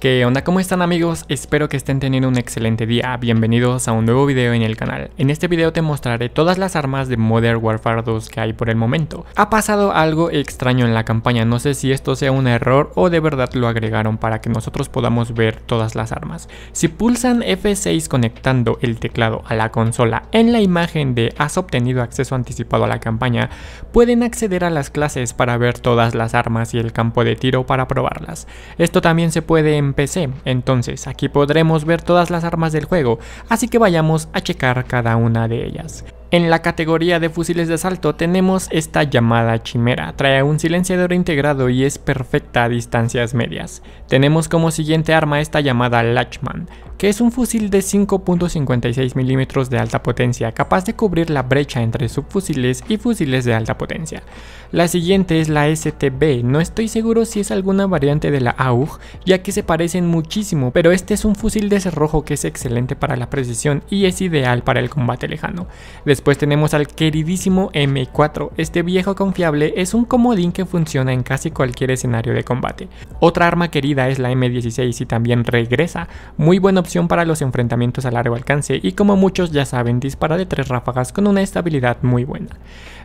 ¿Qué onda? ¿Cómo están amigos? Espero que estén teniendo un excelente día, bienvenidos a un nuevo video en el canal. En este video te mostraré todas las armas de Modern Warfare 2 que hay por el momento. Ha pasado algo extraño en la campaña, no sé si esto sea un error o de verdad lo agregaron para que nosotros podamos ver todas las armas. Si pulsan F6 conectando el teclado a la consola en la imagen de has obtenido acceso anticipado a la campaña, pueden acceder a las clases para ver todas las armas y el campo de tiro para probarlas. Esto también se puede PC, entonces aquí podremos ver todas las armas del juego, así que vayamos a checar cada una de ellas. En la categoría de fusiles de asalto tenemos esta llamada chimera, trae un silenciador integrado y es perfecta a distancias medias. Tenemos como siguiente arma esta llamada Lachman, que es un fusil de 5.56 mm de alta potencia, capaz de cubrir la brecha entre subfusiles y fusiles de alta potencia. La siguiente es la STB, no estoy seguro si es alguna variante de la AUG, ya que se parecen muchísimo, pero este es un fusil de cerrojo que es excelente para la precisión y es ideal para el combate lejano. Después tenemos al queridísimo M4, este viejo confiable es un comodín que funciona en casi cualquier escenario de combate. Otra arma querida es la M16 y también regresa, muy buena opción para los enfrentamientos a largo alcance y como muchos ya saben dispara de tres ráfagas con una estabilidad muy buena.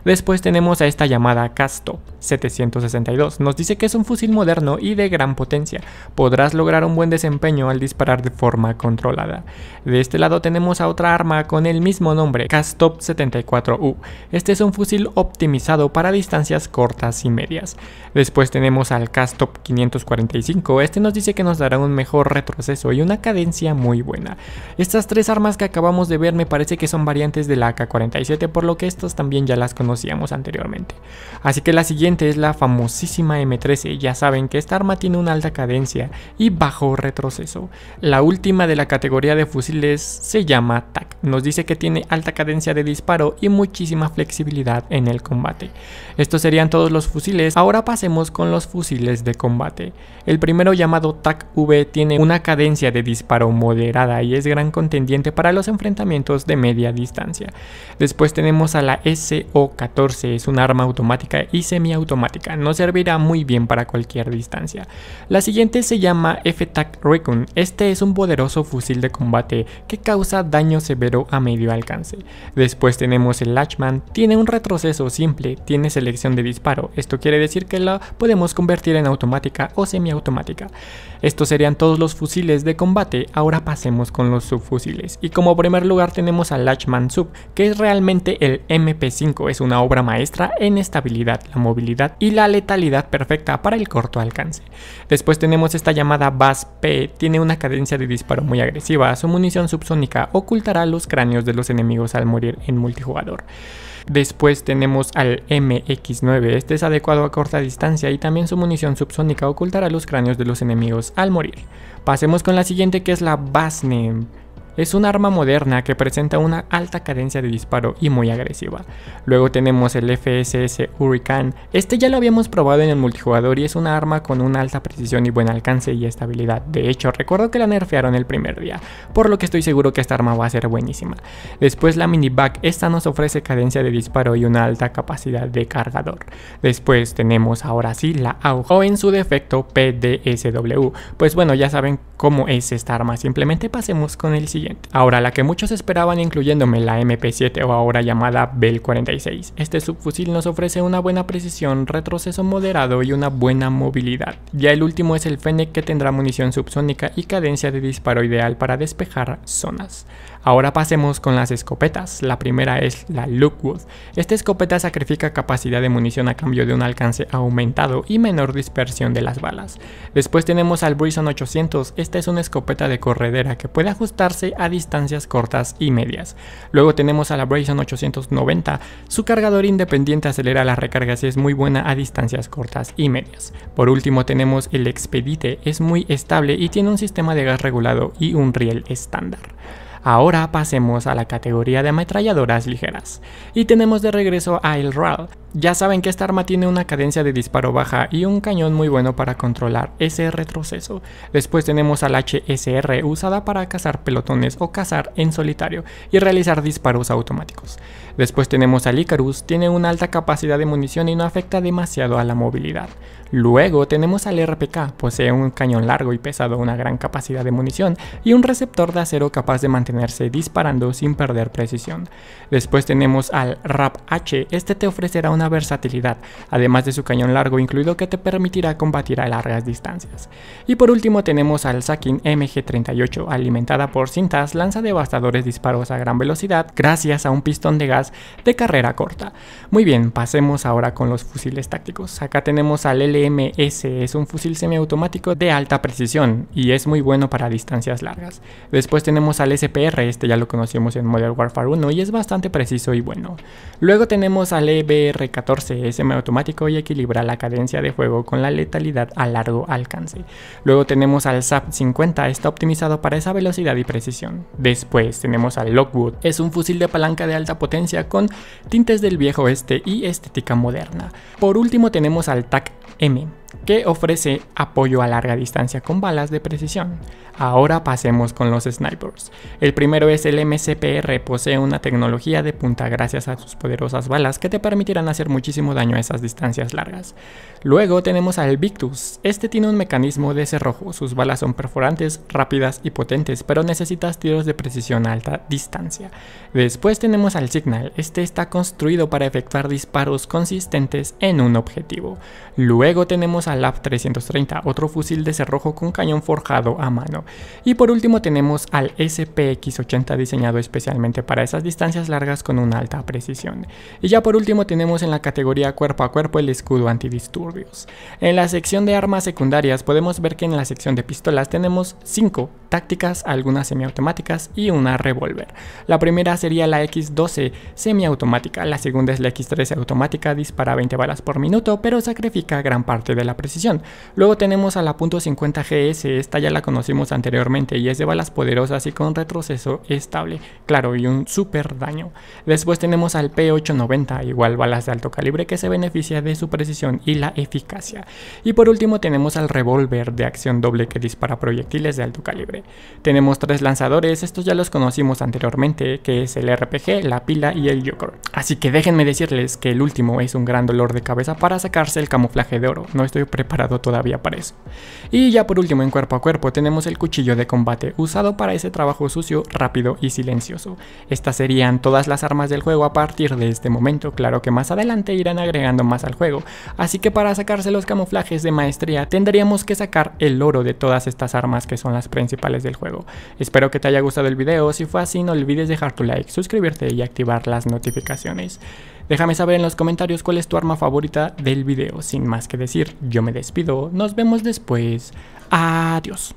Después tenemos a esta llamada Casto, 762. Nos dice que es un fusil moderno y de gran potencia. Podrás lograr un buen desempeño al disparar de forma controlada. De este lado tenemos a otra arma con el mismo nombre, Castop 74U. Este es un fusil optimizado para distancias cortas y medias. Después tenemos al Castop 545. Este nos dice que nos dará un mejor retroceso y una cadencia muy buena. Estas tres armas que acabamos de ver me parece que son variantes de la AK-47, por lo que estas también ya las conocíamos anteriormente. Así que la siguiente es la famosísima M13, ya saben que esta arma tiene una alta cadencia y bajo retroceso. La última de la categoría de fusiles se llama TAC, nos dice que tiene alta cadencia de disparo y muchísima flexibilidad en el combate. Estos serían todos los fusiles, ahora pasemos con los fusiles de combate. El primero llamado TAC V tiene una cadencia de disparo moderada y es gran contendiente para los enfrentamientos de media distancia. Después tenemos a la SO14, es un arma automática y semiautomática automática, no servirá muy bien para cualquier distancia. La siguiente se llama F-TAC Recon, este es un poderoso fusil de combate que causa daño severo a medio alcance. Después tenemos el Lachman, tiene un retroceso simple, tiene selección de disparo, esto quiere decir que la podemos convertir en automática o semiautomática. Estos serían todos los fusiles de combate, ahora pasemos con los subfusiles. Y como primer lugar tenemos al Lachman Sub, que es realmente el MP5, es una obra maestra en estabilidad, la movilidad y la letalidad perfecta para el corto alcance. Después tenemos esta llamada Bass p tiene una cadencia de disparo muy agresiva, su munición subsónica ocultará los cráneos de los enemigos al morir en multijugador. Después tenemos al MX9, este es adecuado a corta distancia y también su munición subsónica ocultará los cráneos de los enemigos al morir. Pasemos con la siguiente que es la VAS-NEM es un arma moderna que presenta una alta cadencia de disparo y muy agresiva. Luego tenemos el FSS Hurricane, este ya lo habíamos probado en el multijugador y es una arma con una alta precisión y buen alcance y estabilidad. De hecho, recuerdo que la nerfearon el primer día, por lo que estoy seguro que esta arma va a ser buenísima. Después la miniback, esta nos ofrece cadencia de disparo y una alta capacidad de cargador. Después tenemos ahora sí la AUG en su defecto PDSW, pues bueno ya saben cómo es esta arma, simplemente pasemos con el siguiente. Ahora, la que muchos esperaban incluyéndome la MP7 o ahora llamada Bell 46. Este subfusil nos ofrece una buena precisión, retroceso moderado y una buena movilidad. Ya el último es el Fennec que tendrá munición subsónica y cadencia de disparo ideal para despejar zonas. Ahora pasemos con las escopetas. La primera es la Lookwood. Esta escopeta sacrifica capacidad de munición a cambio de un alcance aumentado y menor dispersión de las balas. Después tenemos al Brison 800. Esta es una escopeta de corredera que puede ajustarse a distancias cortas y medias. Luego tenemos a la Brison 890. Su cargador independiente acelera las recargas y es muy buena a distancias cortas y medias. Por último tenemos el Expedite. Es muy estable y tiene un sistema de gas regulado y un riel estándar. Ahora pasemos a la categoría de ametralladoras ligeras y tenemos de regreso a El Ral, ya saben que esta arma tiene una cadencia de disparo baja y un cañón muy bueno para controlar ese retroceso. Después tenemos al HSR usada para cazar pelotones o cazar en solitario y realizar disparos automáticos. Después tenemos al Icarus, tiene una alta capacidad de munición y no afecta demasiado a la movilidad. Luego tenemos al RPK, posee un cañón largo y pesado, una gran capacidad de munición y un receptor de acero capaz de mantenerse disparando sin perder precisión. Después tenemos al RAP-H, este te ofrecerá una versatilidad, además de su cañón largo incluido que te permitirá combatir a largas distancias. Y por último tenemos al Sakin MG38 alimentada por cintas lanza devastadores disparos a gran velocidad gracias a un pistón de gas de carrera corta. Muy bien, pasemos ahora con los fusiles tácticos. Acá tenemos al LMS, es un fusil semiautomático de alta precisión y es muy bueno para distancias largas. Después tenemos al SPR, este ya lo conocimos en Modern Warfare 1 y es bastante preciso y bueno. Luego tenemos al EBR 14 14 automático y equilibra la cadencia de juego con la letalidad a largo alcance. Luego tenemos al SAP 50, está optimizado para esa velocidad y precisión. Después tenemos al Lockwood, es un fusil de palanca de alta potencia con tintes del viejo este y estética moderna. Por último tenemos al TAC M que ofrece apoyo a larga distancia con balas de precisión. Ahora pasemos con los snipers. El primero es el MCPR, posee una tecnología de punta gracias a sus poderosas balas que te permitirán hacer muchísimo daño a esas distancias largas. Luego tenemos al Victus, este tiene un mecanismo de cerrojo, sus balas son perforantes, rápidas y potentes, pero necesitas tiros de precisión a alta distancia. Después tenemos al Signal, este está construido para efectuar disparos consistentes en un objetivo. Luego tenemos al 330 otro fusil de cerrojo con cañón forjado a mano. Y por último tenemos al SPX-80 diseñado especialmente para esas distancias largas con una alta precisión. Y ya por último tenemos en la categoría cuerpo a cuerpo el escudo antidisturbios. En la sección de armas secundarias podemos ver que en la sección de pistolas tenemos 5 tácticas, algunas semiautomáticas y una revólver. La primera sería la X12 semiautomática, la segunda es la X13 automática, dispara 20 balas por minuto pero sacrifica gran parte de la precisión. Luego tenemos a la .50GS, esta ya la conocimos anteriormente y es de balas poderosas y con retroceso estable, claro, y un super daño. Después tenemos al P890, igual balas de alto calibre que se beneficia de su precisión y la eficacia. Y por último tenemos al revólver de acción doble que dispara proyectiles de alto calibre. Tenemos tres lanzadores, estos ya los conocimos anteriormente, que es el RPG, la pila y el Joker. Así que déjenme decirles que el último es un gran dolor de cabeza para sacarse el camuflaje de oro. No preparado todavía para eso. Y ya por último en cuerpo a cuerpo tenemos el cuchillo de combate, usado para ese trabajo sucio, rápido y silencioso. Estas serían todas las armas del juego a partir de este momento, claro que más adelante irán agregando más al juego, así que para sacarse los camuflajes de maestría tendríamos que sacar el oro de todas estas armas que son las principales del juego. Espero que te haya gustado el video, si fue así no olvides dejar tu like, suscribirte y activar las notificaciones. Déjame saber en los comentarios cuál es tu arma favorita del video. Sin más que decir, yo me despido. Nos vemos después. Adiós.